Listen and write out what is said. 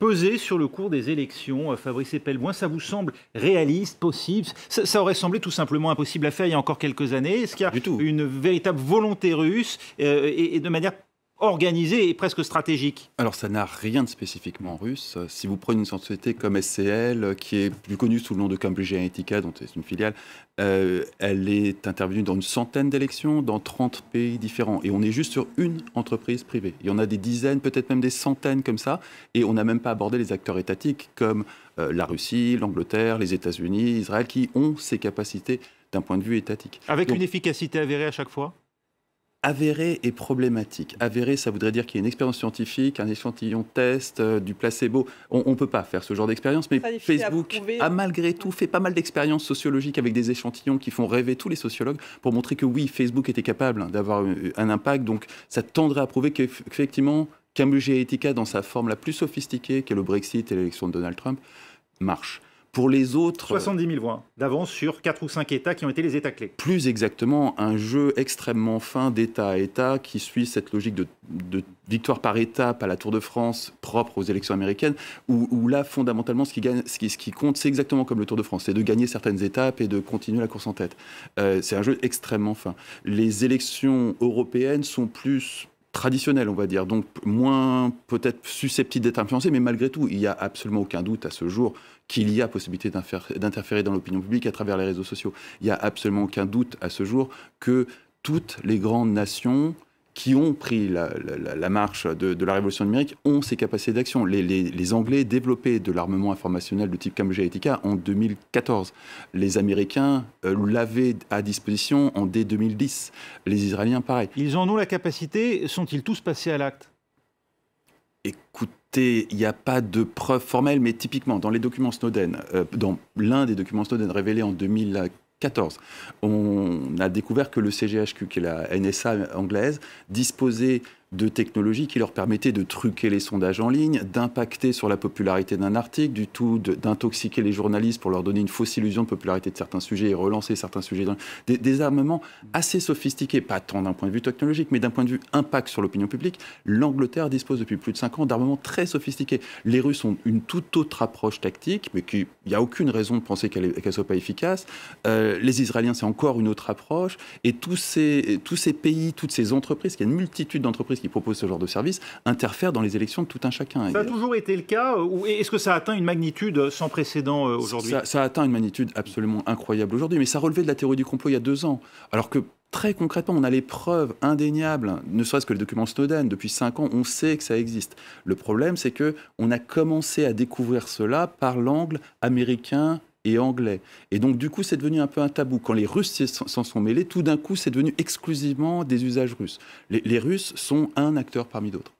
peser sur le cours des élections, euh, Fabrice Epelboin Ça vous semble réaliste, possible ça, aurait semblé tout simplement impossible à faire il y a encore quelques années. Est-ce qu'il y a une véritable volonté russe euh, et, de manière organisée et presque stratégique. Alors ça n'a rien de spécifiquement russe. Si vous prenez une société comme SCL, qui est plus connue sous le nom de Cambridge Analytica, dont c'est une filiale, euh, elle est intervenue dans une centaine d'élections dans 30 pays différents. Et on est juste sur une entreprise privée. Il y en a des dizaines, peut-être même des centaines comme ça. Et on n'a même pas abordé les acteurs étatiques comme euh, la Russie, l'Angleterre, les États-Unis, Israël, qui ont ces capacités d'un point de vue étatique. Avec une efficacité avérée à chaque fois avéré et problématique. Avéré, ça voudrait dire qu'il y a une expérience scientifique, un échantillon test, euh, du placebo. On ne peut pas faire ce genre d'expérience, mais Facebook a malgré tout fait pas mal d'expériences sociologiques avec des échantillons qui font rêver tous les sociologues pour montrer que oui, Facebook était capable hein, d'avoir euh, un impact. Donc ça tendrait à prouver qu'effectivement, Camus Ethica, dans sa forme la plus sophistiquée, qu'est le Brexit et l'élection de Donald Trump, marche. Pour les autres. 70 euh, 000 voix d'avance sur 4 ou 5 États qui ont été les États clés. Plus exactement, un jeu extrêmement fin d'État à État qui suit cette logique de, victoire par étape à la Tour de France propre aux élections américaines, où, là, fondamentalement, ce qui, gagne, ce qui, ce qui compte, c'est exactement comme le Tour de France, c'est de gagner certaines étapes et de continuer la course en tête. Euh, c'est un jeu extrêmement fin. Les élections européennes sont plus traditionnel, on va dire, donc moins peut-être susceptible d'être influencé, mais malgré tout, il n'y a absolument aucun doute à ce jour qu'il y a possibilité d'interférer dans l'opinion publique à travers les réseaux sociaux. Il n'y a absolument aucun doute à ce jour que toutes les grandes nations qui ont pris la, marche de, la révolution numérique ont ces capacités d'action. Les, Anglais développaient de l'armement informationnel de type Cambridge Analytica en 2014. Les Américains euh, l'avaient à disposition en dès 2010. Les Israéliens, pareil. Ils en ont la capacité. Sont-ils tous passés à l'acte Écoutez, il n'y a pas de preuves formelles, mais typiquement, dans les documents Snowden, euh, dans l'un des documents Snowden révélés en 2014, 14. On a découvert que le CGHQ, qui est la NSA anglaise, disposait de technologies qui leur permettaient de truquer les sondages en ligne, d'impacter sur la popularité d'un article, du tout d'intoxiquer les journalistes pour leur donner une fausse illusion de popularité de certains sujets et relancer certains sujets. Des, armements assez sophistiqués, pas tant d'un point de vue technologique, mais d'un point de vue impact sur l'opinion publique. L'Angleterre dispose depuis plus de 5 ans d'armements très sophistiqués. Les Russes ont une toute autre approche tactique, mais il n'y a aucune raison de penser qu'elle ne soit pas efficace. Euh, les Israéliens, c'est encore une autre approche. Et tous ces, tous ces pays, toutes ces entreprises, il y a une multitude d'entreprises qui proposent ce genre de service interfèrent dans les élections de tout un chacun. Ça a toujours été le cas ou est-ce que ça a atteint une magnitude euh, sans précédent euh, aujourd'hui ça, a atteint une magnitude absolument incroyable aujourd'hui, mais ça relevait de la théorie du complot il y a deux ans, alors que Très concrètement, on a les preuves indéniables, ne serait-ce que le documents Snowden, depuis cinq ans, on sait que ça existe. Le problème, c'est que on a commencé à découvrir cela par l'angle américain, et anglais. Et donc, du coup, c'est devenu un peu un tabou. Quand les Russes s'en sont mêlés, tout d'un coup, c'est devenu exclusivement des usages russes. Les, les Russes sont un acteur parmi d'autres.